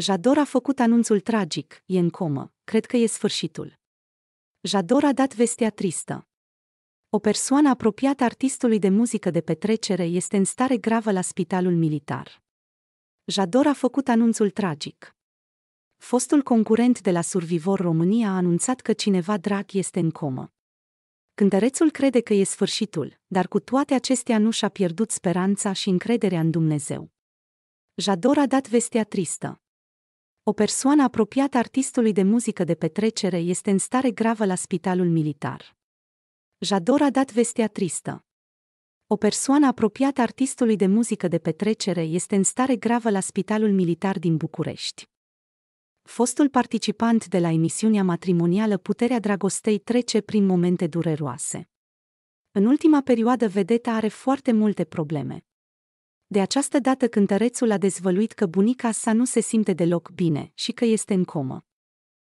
Jador a făcut anunțul tragic, e în comă, cred că e sfârșitul. Jador a dat vestea tristă. O persoană apropiată artistului de muzică de petrecere este în stare gravă la spitalul militar. Jador a făcut anunțul tragic. Fostul concurent de la Survivor România a anunțat că cineva drag este în comă. Cântărețul crede că e sfârșitul, dar cu toate acestea nu și-a pierdut speranța și încrederea în Dumnezeu. Jador a dat vestea tristă o persoană apropiată artistului de muzică de petrecere este în stare gravă la spitalul militar. Jador a dat vestea tristă. O persoană apropiată artistului de muzică de petrecere este în stare gravă la spitalul militar din București. Fostul participant de la emisiunea matrimonială Puterea Dragostei trece prin momente dureroase. În ultima perioadă, vedeta are foarte multe probleme. De această dată cântărețul a dezvăluit că bunica sa nu se simte deloc bine și că este în comă.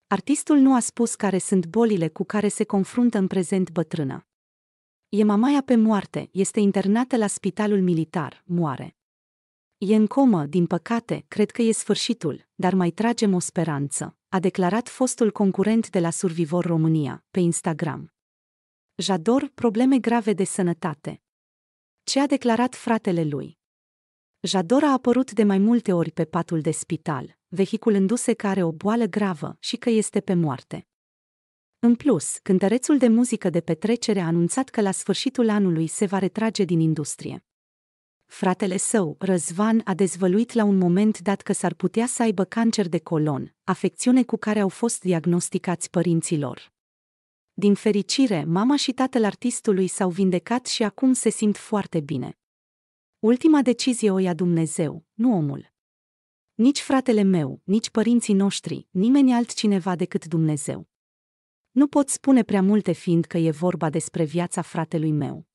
Artistul nu a spus care sunt bolile cu care se confruntă în prezent bătrâna. E mamaia pe moarte, este internată la spitalul militar, moare. E în comă, din păcate, cred că e sfârșitul, dar mai tragem o speranță, a declarat fostul concurent de la Survivor România, pe Instagram. Jador, probleme grave de sănătate. Ce a declarat fratele lui? Jador a apărut de mai multe ori pe patul de spital, vehiculându-se că are o boală gravă și că este pe moarte. În plus, cântărețul de muzică de petrecere a anunțat că la sfârșitul anului se va retrage din industrie. Fratele său, Răzvan, a dezvăluit la un moment dat că s-ar putea să aibă cancer de colon, afecțiune cu care au fost diagnosticați părinților. Din fericire, mama și tatăl artistului s-au vindecat și acum se simt foarte bine. Ultima decizie o ia Dumnezeu, nu omul. Nici fratele meu, nici părinții noștri, nimeni altcineva decât Dumnezeu. Nu pot spune prea multe fiindcă e vorba despre viața fratelui meu.